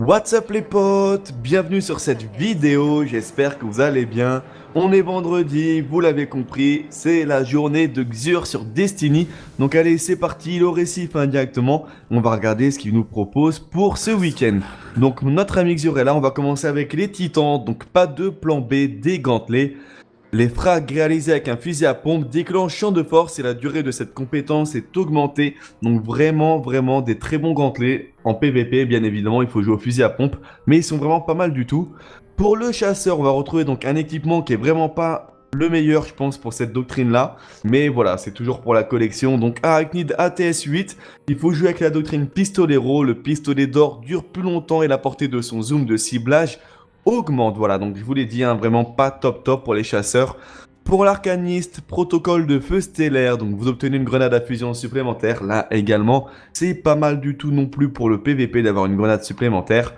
What's up les potes Bienvenue sur cette vidéo, j'espère que vous allez bien. On est vendredi, vous l'avez compris, c'est la journée de Xur sur Destiny. Donc allez, c'est parti, le récif indirectement. On va regarder ce qu'il nous propose pour ce week-end. Donc notre ami Xur est là, on va commencer avec les titans. Donc pas de plan B, des gantelets. Les frags réalisés avec un fusil à pompe déclenchent champ de force et la durée de cette compétence est augmentée. Donc vraiment, vraiment des très bons gantelets. En PVP, bien évidemment, il faut jouer au fusil à pompe, mais ils sont vraiment pas mal du tout. Pour le chasseur, on va retrouver donc un équipement qui est vraiment pas le meilleur, je pense, pour cette doctrine-là. Mais voilà, c'est toujours pour la collection. Donc, Arachnid ATS-8, il faut jouer avec la doctrine Pistolero. Le pistolet d'or dure plus longtemps et la portée de son zoom de ciblage augmente. Voilà, donc je vous l'ai dit, hein, vraiment pas top top pour les chasseurs. Pour l'arcaniste, protocole de feu stellaire, donc vous obtenez une grenade à fusion supplémentaire. Là également, c'est pas mal du tout non plus pour le PVP d'avoir une grenade supplémentaire.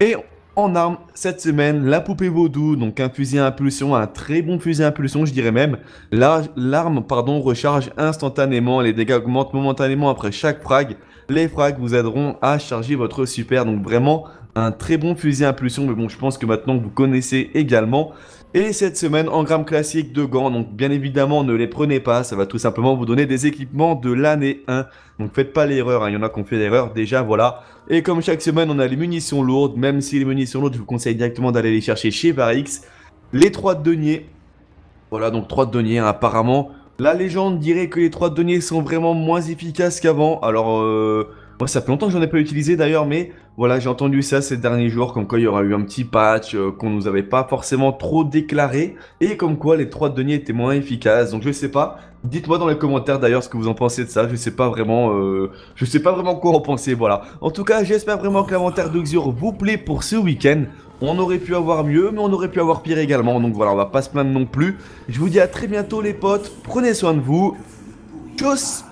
Et en arme, cette semaine, la poupée vaudou, donc un fusil à impulsion, un très bon fusil à impulsion, je dirais même. L'arme, pardon, recharge instantanément, les dégâts augmentent momentanément après chaque frag. Les frags vous aideront à charger votre super, donc vraiment un très bon fusil à impulsion, mais bon, je pense que maintenant vous connaissez également. Et cette semaine, en gramme classique de gants, donc bien évidemment, ne les prenez pas, ça va tout simplement vous donner des équipements de l'année 1. Donc faites pas l'erreur, hein, il y en a qui ont fait l'erreur déjà, voilà. Et comme chaque semaine, on a les munitions lourdes, même si les munitions lourdes, je vous conseille directement d'aller les chercher chez Varix. Les 3 deniers, voilà donc trois deniers hein, apparemment. La légende dirait que les trois deniers sont vraiment moins efficaces qu'avant, alors... Euh, ça fait longtemps que j'en ai pas utilisé d'ailleurs, mais voilà, j'ai entendu ça ces derniers jours, comme quoi il y aura eu un petit patch euh, qu'on nous avait pas forcément trop déclaré, et comme quoi les trois deniers étaient moins efficaces, donc je sais pas. Dites-moi dans les commentaires d'ailleurs ce que vous en pensez de ça, je sais pas vraiment, euh, je sais pas vraiment quoi en penser, voilà. En tout cas, j'espère vraiment que l'inventaire d'Oxure vous plaît pour ce week-end. On aurait pu avoir mieux, mais on aurait pu avoir pire également, donc voilà, on va pas se plaindre non plus. Je vous dis à très bientôt les potes, prenez soin de vous, tchuss